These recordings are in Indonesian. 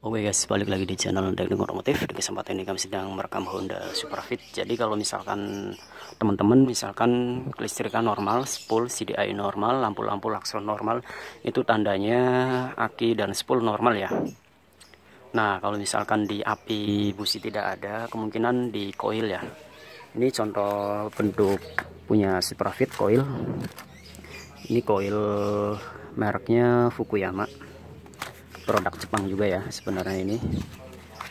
Oke okay guys, balik lagi di channel Teknik Otomotif. Di kesempatan ini kami sedang merekam Honda Fit. Jadi kalau misalkan teman-teman misalkan kelistrikan normal, spool CDI normal, lampu-lampu lakson normal, itu tandanya aki dan spool normal ya. Nah, kalau misalkan di api busi tidak ada, kemungkinan di coil ya. Ini contoh bentuk punya Fit coil. Ini coil mereknya Fukuyama produk Jepang juga ya sebenarnya ini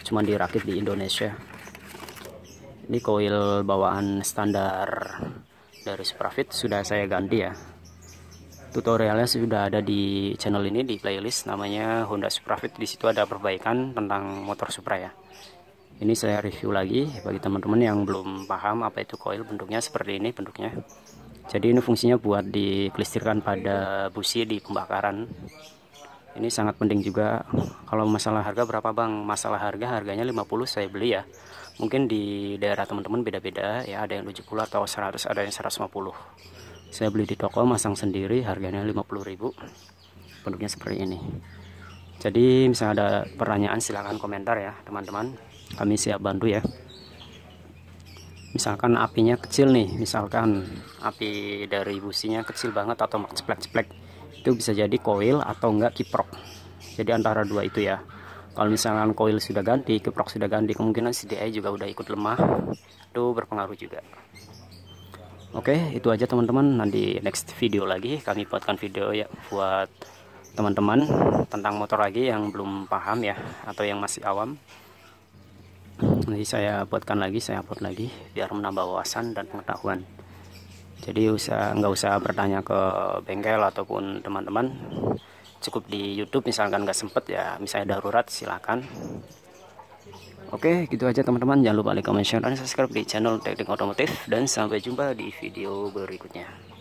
cuman dirakit di Indonesia ini koil bawaan standar dari Suprafit sudah saya ganti ya tutorialnya sudah ada di channel ini di playlist namanya Honda Suprafit di situ ada perbaikan tentang motor Supra ya ini saya review lagi bagi teman-teman yang belum paham apa itu koil bentuknya seperti ini bentuknya jadi ini fungsinya buat dikelistirkan pada busi di pembakaran ini sangat penting juga kalau masalah harga berapa bang masalah harga harganya 50 saya beli ya mungkin di daerah teman-teman beda-beda ya ada yang 70 atau 100 ada yang 150 saya beli di toko masang sendiri harganya ribu. bentuknya seperti ini jadi misalnya ada pertanyaan silahkan komentar ya teman-teman kami siap bantu ya misalkan apinya kecil nih misalkan api dari businya kecil banget atau ceplek-ceplek itu bisa jadi koil atau enggak kiprok jadi antara dua itu ya kalau misalkan koil sudah ganti kiprok sudah ganti kemungkinan CDI juga udah ikut lemah itu berpengaruh juga oke itu aja teman-teman nanti next video lagi kami buatkan video ya buat teman-teman tentang motor lagi yang belum paham ya atau yang masih awam nanti saya buatkan lagi saya upload lagi biar menambah wawasan dan pengetahuan jadi usah nggak usah bertanya ke bengkel ataupun teman-teman cukup di YouTube misalkan nggak sempet ya misalnya darurat silakan Oke gitu aja teman-teman jangan lupa like comment share dan subscribe di channel teknik otomotif dan sampai jumpa di video berikutnya